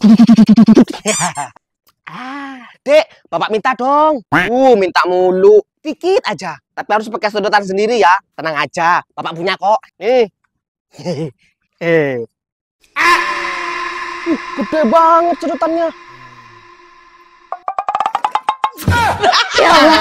ah, dek, bapak minta dong. Uh, minta mulu. Dikit aja, tapi harus pakai sedotan sendiri ya. Tenang aja, bapak punya kok. Nih. eh. Ah. Uh, gede banget sedotannya. Ah.